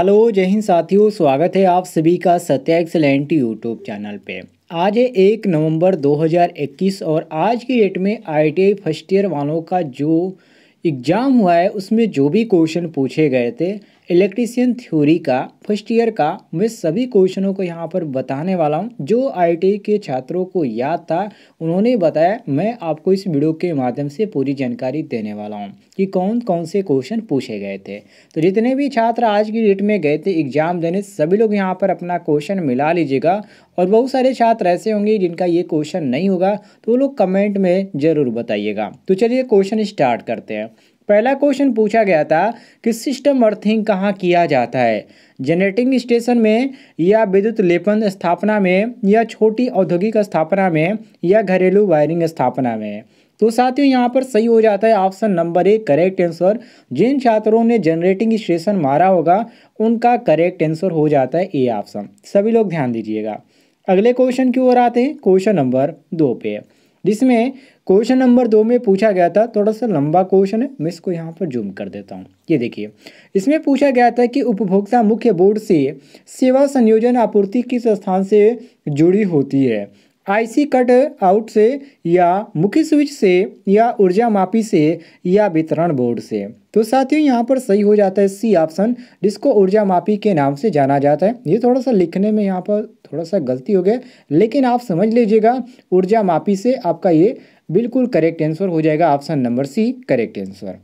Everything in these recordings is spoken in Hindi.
हेलो जय हिंद साथियों स्वागत है आप सभी का सत्या एक्सलेंट यूट्यूब चैनल पे आज है एक नवंबर 2021 और आज की डेट में आईटीआई फर्स्ट ईयर वालों का जो एग्ज़ाम हुआ है उसमें जो भी क्वेश्चन पूछे गए थे इलेक्ट्रीशियन थ्योरी का फर्स्ट ईयर का मैं सभी क्वेश्चनों को यहाँ पर बताने वाला हूँ जो आई के छात्रों को याद था उन्होंने बताया मैं आपको इस वीडियो के माध्यम से पूरी जानकारी देने वाला हूँ कि कौन कौन से क्वेश्चन पूछे गए थे तो जितने भी छात्र आज की डेट में गए थे एग्जाम देने सभी लोग यहाँ पर अपना क्वेश्चन मिला लीजिएगा और बहुत सारे छात्र ऐसे होंगे जिनका ये क्वेश्चन नहीं होगा तो वो लोग कमेंट में ज़रूर बताइएगा तो चलिए क्वेश्चन स्टार्ट करते हैं पहला क्वेश्चन पूछा गया था कि सिस्टम अर्थिंग कहाँ किया जाता है जनरेटिंग स्टेशन में या विद्युत लेपन स्थापना में या छोटी औद्योगिक स्थापना में या घरेलू वायरिंग स्थापना में तो साथियों यहाँ पर सही हो जाता है ऑप्शन नंबर एक करेक्ट आंसर जिन छात्रों ने जनरेटिंग स्टेशन मारा होगा उनका करेक्ट आंसर हो जाता है ए ऑप्शन सभी लोग ध्यान दीजिएगा अगले क्वेश्चन की ओर आते हैं क्वेश्चन नंबर दो पे जिसमें क्वेश्चन नंबर दो में पूछा गया था थोड़ा सा लंबा क्वेश्चन है मैं इसको यहाँ पर जूम कर देता हूँ ये देखिए इसमें पूछा गया था कि उपभोक्ता मुख्य बोर्ड से सेवा संयोजन आपूर्ति किस स्थान से जुड़ी होती है आईसी कट आउट से या मुख्य स्विच से या ऊर्जा मापी से या वितरण बोर्ड से तो साथियों यहाँ पर सही हो जाता है सी ऑप्शन जिसको ऊर्जा मापी के नाम से जाना जाता है ये थोड़ा सा लिखने में यहाँ पर थोड़ा सा गलती हो गया लेकिन आप समझ लीजिएगा ऊर्जा मापी से आपका ये बिल्कुल करेक्ट आंसर हो जाएगा option number C correct answer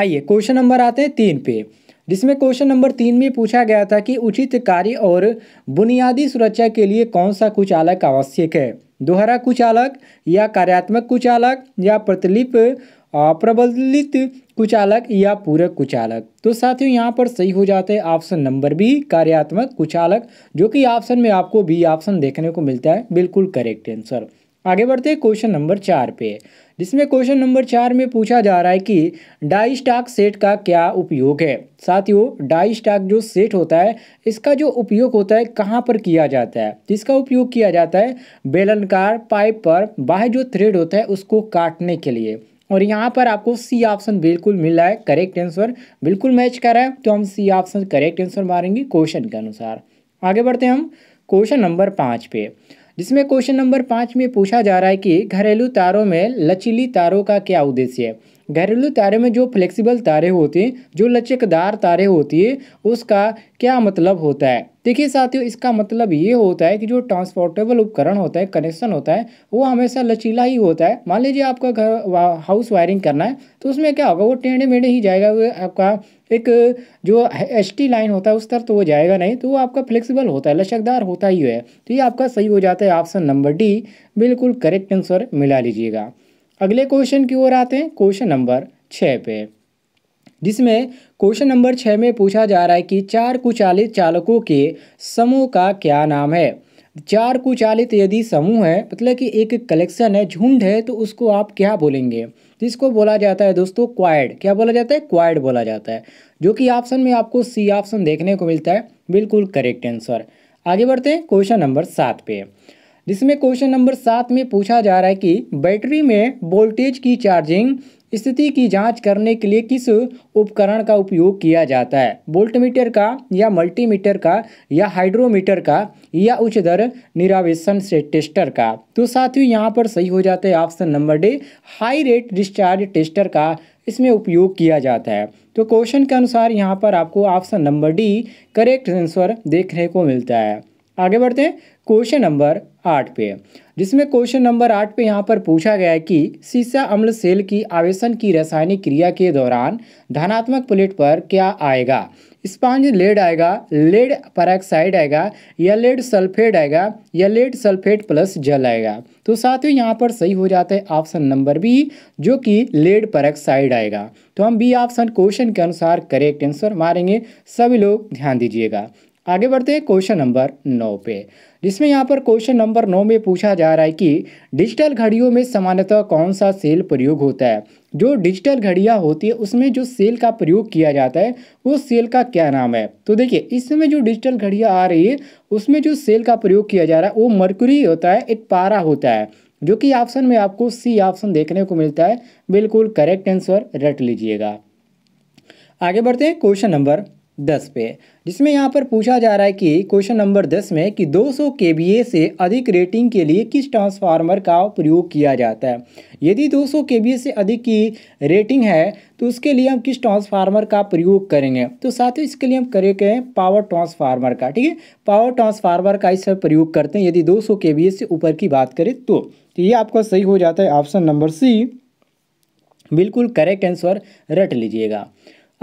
आइए क्वेश्चन नंबर आते हैं तीन पे जिसमें क्वेश्चन नंबर तीन में पूछा गया था कि उचित कार्य और बुनियादी सुरक्षा के लिए कौन सा कुछ अलग आवश्यक है दोहरा कुछ अलग या कार्यात्मक कुछ अलग या प्रतिलिप प्रबलित कुचालक या पूरक कुचालक तो साथियों यहाँ पर सही हो जाते हैं ऑप्शन नंबर बी कार्यात्मक कुचालक जो कि ऑप्शन में आपको बी ऑप्शन देखने को मिलता है बिल्कुल करेक्ट आंसर आगे बढ़ते हैं क्वेश्चन नंबर चार पे जिसमें क्वेश्चन नंबर चार में पूछा जा रहा है कि डाई स्टाक सेट का क्या उपयोग है साथियों डाई स्टाक जो सेट होता है इसका जो उपयोग होता है कहाँ पर किया जाता है इसका उपयोग किया जाता है बेलनकार पाइप पर बाहर जो थ्रेड होता है उसको काटने के लिए और यहाँ पर आपको सी ऑप्शन बिल्कुल मिल रहा है करेक्ट आंसर बिल्कुल मैच कर रहा है तो हम सी ऑप्शन करेक्ट आंसर मारेंगे क्वेश्चन के अनुसार आगे बढ़ते हैं हम क्वेश्चन नंबर पाँच पे जिसमें क्वेश्चन नंबर पाँच में पूछा जा रहा है कि घरेलू तारों में लचीली तारों का क्या उद्देश्य है घरेलू तारे में जो फ्लेक्सिबल तारे होते हैं जो लचकदार तारे होती है उसका क्या मतलब होता है देखिए साथियों इसका मतलब ये होता है कि जो ट्रांसपोर्टेबल उपकरण होता है कनेक्शन होता है वो हमेशा लचीला ही होता है मान लीजिए आपका घर हाउस वायरिंग करना है तो उसमें क्या होगा वो टेढ़े मेढ़े ही जाएगा वो आपका एक जो एच टी लाइन होता है उस तरफ तो वो जाएगा नहीं तो वो आपका फ्लेक्सिबल होता है लचकदार होता ही है तो ये आपका सही हो जाता है ऑप्शन नंबर डी बिल्कुल करेक्ट आंसर मिला लीजिएगा अगले क्वेश्चन की ओर आते हैं क्वेश्चन नंबर छः पे जिसमें क्वेश्चन नंबर छः में पूछा जा रहा है कि चार कुचालित चालकों के समूह का क्या नाम है चार कुचालित यदि समूह है मतलब कि एक कलेक्शन है झुंड है तो उसको आप क्या बोलेंगे जिसको बोला जाता है दोस्तों क्वाइड क्या बोला जाता है क्वाइड बोला जाता है जो कि ऑप्शन में आपको सी ऑप्शन देखने को मिलता है बिल्कुल करेक्ट आंसर आगे बढ़ते हैं क्वेश्चन नंबर सात पे जिसमें क्वेश्चन नंबर सात में पूछा जा रहा है कि बैटरी में वोल्टेज की चार्जिंग स्थिति की जांच करने के लिए किस उपकरण का उपयोग किया जाता है वोल्टमीटर का या मल्टीमीटर का या हाइड्रोमीटर का या उच्च दर निरावेशन से टेस्टर का तो साथियों यहाँ पर सही हो जाता है option number D high rate discharge tester का इसमें उपयोग किया जाता है तो क्वेश्चन के अनुसार यहाँ पर आपको option number D correct answer देखने को मिलता है आगे बढ़ते हैं क्वेश्चन नंबर आठ पे जिसमें क्वेश्चन नंबर आठ पे यहाँ पर पूछा गया है कि सीसा अम्ल सेल की आवेशन की रासायनिक क्रिया के दौरान धनात्मक प्लेट पर क्या आएगा स्पंज लेड आएगा लेड पैराक्साइड आएगा या लेड सल्फेट आएगा या लेड सल्फेट प्लस जल आएगा तो साथियों यहाँ पर सही हो जाता है ऑप्शन नंबर बी जो कि लेड पैराक्साइड आएगा तो हम बी ऑप्शन क्वेश्चन के अनुसार करेक्ट आंसर मारेंगे सभी लोग ध्यान दीजिएगा आगे बढ़ते हैं क्वेश्चन नंबर नौ पे जिसमें यहाँ पर क्वेश्चन नंबर नौ में पूछा जा रहा है कि डिजिटल घड़ियों में सामान्यतः कौन सा सेल प्रयोग होता है जो डिजिटल घड़ियाँ होती है उसमें जो सेल का प्रयोग किया जाता है वो सेल का क्या नाम है तो देखिए इस समय जो डिजिटल घड़ियाँ आ रही है उसमें जो सेल का प्रयोग किया जा रहा है वो मरकुरी होता है एक पारा होता है जो कि ऑप्शन में आपको सी ऑप्शन देखने को मिलता है बिल्कुल करेक्ट आंसर रट लीजिएगा आगे बढ़ते हैं क्वेश्चन नंबर दस पे जिसमें यहाँ पर पूछा जा रहा है कि क्वेश्चन नंबर दस में कि 200 ए से अधिक रेटिंग के लिए किस ट्रांसफार्मर का प्रयोग किया जाता है यदि 200 ए से अधिक की रेटिंग है तो उसके लिए हम किस ट्रांसफार्मर का प्रयोग करेंगे तो साथ ही इसके लिए हम करेंगे पावर ट्रांसफार्मर का ठीक है पावर ट्रांसफार्मर का इस प्रयोग करते हैं यदि बी ए से ऊपर की बात करें तो, तो ये आपका सही हो जाता है ऑप्शन नंबर सी बिल्कुल करेक्ट आंसर रट लीजिएगा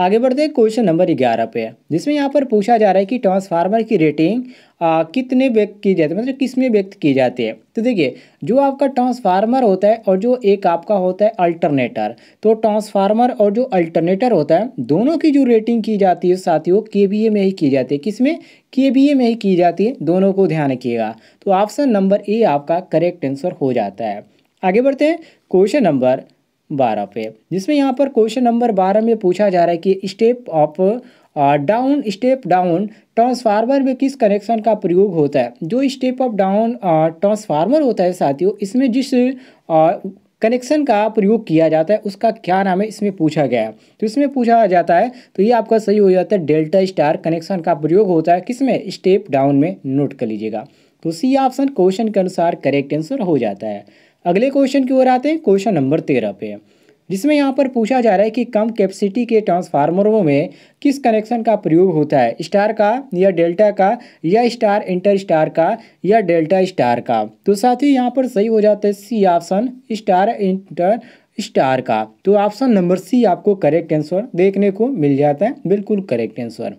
आगे बढ़ते हैं क्वेश्चन नंबर ग्यारह पे जिसमें यहाँ पर पूछा जा रहा है कि ट्रांसफार्मर की रेटिंग आ, कितने व्यक्त की जाती है मतलब किस में व्यक्त की जाती है तो देखिए जो आपका ट्रांसफार्मर होता है और जो एक आपका होता है अल्टरनेटर तो ट्रांसफार्मर और जो अल्टरनेटर होता है दोनों की जो रेटिंग की जाती है साथियों के बी ए में ही की जाती है किस में के बी ए में ही की जाती है दोनों को ध्यान रखिएगा तो ऑप्शन नंबर ए आपका करेक्ट आंसर हो जाता है आगे बढ़ते हैं क्वेश्चन नंबर बारह पे जिसमें यहाँ पर क्वेश्चन नंबर बारह में पूछा जा रहा है कि step of down step down transformer में किस कनेक्शन का प्रयोग होता है जो स्टेप ऑफ डाउन ट्रांसफार्मर होता है साथियों इसमें जिस कनेक्शन का प्रयोग किया जाता है उसका क्या नाम है इसमें पूछा गया है तो इसमें पूछा जाता है तो ये आपका सही हो जाता है डेल्टा स्टार कनेक्शन का प्रयोग होता है किसमें स्टेप डाउन में नोट कर लीजिएगा तो सी ऑप्शन क्वेश्चन के अनुसार करेक्ट आंसर हो जाता है अगले क्वेश्चन की ओर आते हैं क्वेश्चन नंबर तेरह पे जिसमें यहाँ पर पूछा जा रहा है कि कम कैपेसिटी के ट्रांसफार्मरों में किस कनेक्शन का प्रयोग होता है स्टार का या डेल्टा का या स्टार इंटर स्टार का या डेल्टा स्टार का तो साथ ही यहाँ पर सही हो जाता है C option star inter star का तो ऑप्शन नंबर सी आपको करेक्ट आंसर देखने को मिल जाता है बिल्कुल करेक्ट आंसर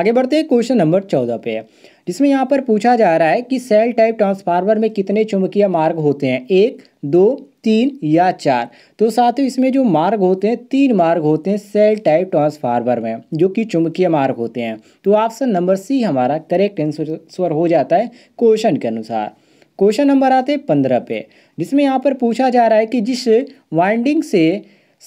आगे बढ़ते हैं क्वेश्चन नंबर चौदह पे जिसमें यहाँ पर पूछा जा रहा है कि सेल टाइप ट्रांसफार्मर में कितने चुंबकीय मार्ग होते हैं एक दो तीन या चार तो साथ ही इसमें जो मार्ग होते हैं तीन मार्ग होते हैं सेल टाइप ट्रांसफार्मर में जो कि चुंबकीय मार्ग होते हैं तो ऑप्शन नंबर सी हमारा करेक्ट आंसर हो जाता है क्वेश्चन के अनुसार क्वेश्चन नंबर आते हैं पंद्रह पे जिसमें यहाँ पर पूछा जा रहा है कि जिस वाइंडिंग से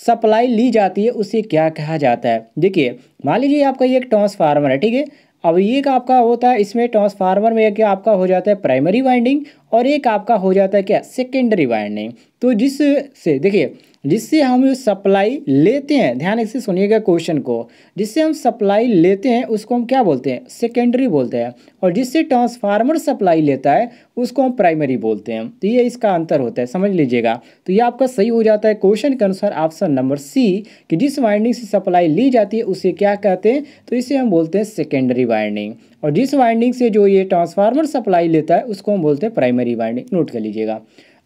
सप्लाई ली जाती है उसे क्या कहा जाता है देखिए मान लीजिए आपका ये एक ट्रांसफार्मर है ठीक है अब एक आपका होता है इसमें ट्रांसफार्मर में एक आपका हो जाता है प्राइमरी वाइंडिंग और एक आपका हो जाता है क्या सेकेंडरी वाइंडिंग तो जिससे देखिए जिससे हम जो सप्लाई लेते हैं ध्यान से सुनिएगा क्वेश्चन को जिससे हम सप्लाई लेते हैं उसको हम क्या बोलते हैं सेकेंडरी बोलते हैं और जिससे ट्रांसफार्मर सप्लाई लेता है उसको हम प्राइमरी बोलते हैं तो ये इसका अंतर होता है समझ लीजिएगा तो ये आपका सही हो जाता है क्वेश्चन के अनुसार ऑप्शन नंबर सी कि जिस वाइंडिंग से सप्लाई ली जाती है उसे क्या कहते हैं तो इसे हम बोलते हैं सेकेंडरी वाइंडिंग और जिस वाइंडिंग से जो ये ट्रांसफार्मर सप्लाई लेता है उसको हम बोलते हैं प्राइमरी वाइंडिंग नोट कर लीजिएगा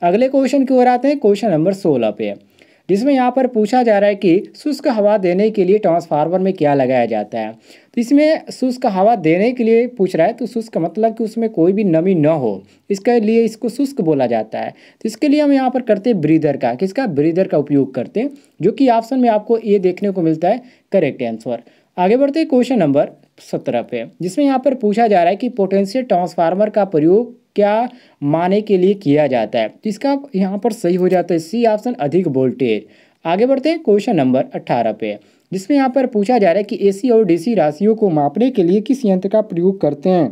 अगले क्वेश्चन की ओर आते हैं क्वेश्चन नंबर सोलह पे जिसमें यहाँ पर पूछा जा रहा है कि शुष्क हवा देने के लिए ट्रांसफार्मर में क्या लगाया जाता है तो इसमें शुष्क हवा देने के लिए पूछ रहा है तो शुष्क मतलब कि उसमें कोई भी नमी न हो इसके लिए इसको शुष्क बोला जाता है तो इसके लिए हम यहाँ पर करते हैं ब्रीदर का किसका ब्रीदर का उपयोग करते हैं जो कि ऑप्शन में आपको ये देखने को मिलता है करेक्ट आंसर आगे बढ़ते हैं क्वेश्चन नंबर सत्रह पे जिसमें यहाँ पर पूछा जा रहा है कि पोटेंशियल ट्रांसफार्मर का प्रयोग क्या माने के लिए किया जाता है तो इसका यहाँ पर सही हो जाता है सी ऑप्शन अधिक वोल्टेज आगे बढ़ते हैं क्वेश्चन नंबर अट्ठारह पे जिसमें यहाँ पर पूछा जा रहा है कि एसी और डीसी राशियों को मापने के लिए किस यंत्र का प्रयोग करते हैं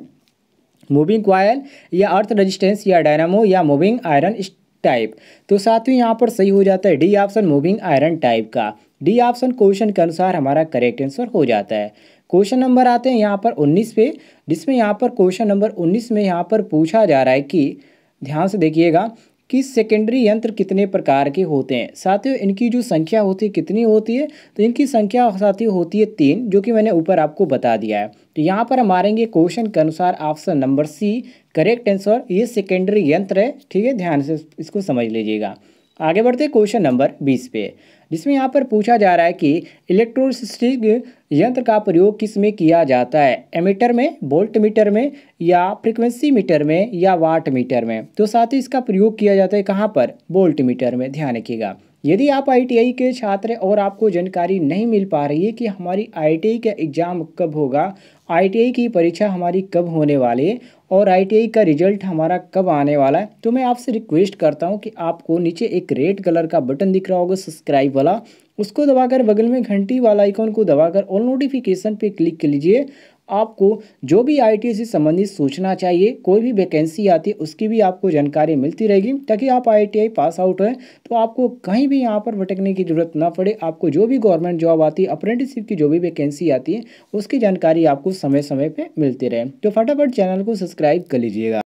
मूविंग क्वायल या अर्थ रजिस्टेंस या डायनामो या मूविंग आयरन टाइप तो साथियों यहाँ पर सही हो जाता है D option moving iron type का डी ऑप्शन क्वेश्चन के अनुसार हमारा करेक्ट आंसर हो जाता है क्वेश्चन नंबर आते हैं यहाँ पर उन्नीस पे जिसमें यहाँ पर क्वेश्चन नंबर उन्नीस में यहाँ पर पूछा जा रहा है कि ध्यान से देखिएगा कि सेकेंडरी यंत्र कितने प्रकार के होते हैं साथियों इनकी जो संख्या होती है कितनी होती है तो इनकी संख्या साथियों होती है तीन जो कि मैंने ऊपर आपको बता दिया है तो यहाँ पर हम मारेंगे क्वेश्चन के अनुसार option number C correct answer ये सेकेंडरी यंत्र है ठीक है ध्यान से इसको समझ लीजिएगा आगे बढ़ते क्वेश्चन नंबर बीस पे जिसमें यहाँ पर पूछा जा रहा है कि इलेक्ट्रोसिस्टिक यंत्र का प्रयोग किस में किया जाता है एमीटर में वोल्ट मीटर में या फ्रिक्वेंसी मीटर में या वाट मीटर में तो साथ ही इसका प्रयोग किया जाता है कहाँ पर बोल्ट मीटर में ध्यान रखिएगा यदि आप आईटीआई के छात्र और आपको जानकारी नहीं मिल पा रही है कि हमारी आईटीआई का एग्ज़ाम कब होगा आईटीआई की परीक्षा हमारी कब होने वाली है और आईटीआई का रिजल्ट हमारा कब आने वाला है तो मैं आपसे रिक्वेस्ट करता हूं कि आपको नीचे एक रेड कलर का बटन दिख रहा होगा सब्सक्राइब वाला उसको दबाकर बगल में घंटी वाला आइकॉन को दबाकर ऑल नोटिफिकेशन पे क्लिक कर लीजिए आपको जो भी आई से संबंधित सूचना चाहिए कोई भी वैकेंसी आती है उसकी भी आपको जानकारी मिलती रहेगी ताकि आप आई पास आउट हैं तो आपको कहीं भी यहाँ पर भटकने की ज़रूरत ना पड़े आपको जो भी गवर्नमेंट जॉब आती है अप्रेंटिसशिप की जो भी वैकेंसी आती है उसकी जानकारी आपको समय समय पर मिलती रहे तो फटाफट चैनल को सब्सक्राइब कर लीजिएगा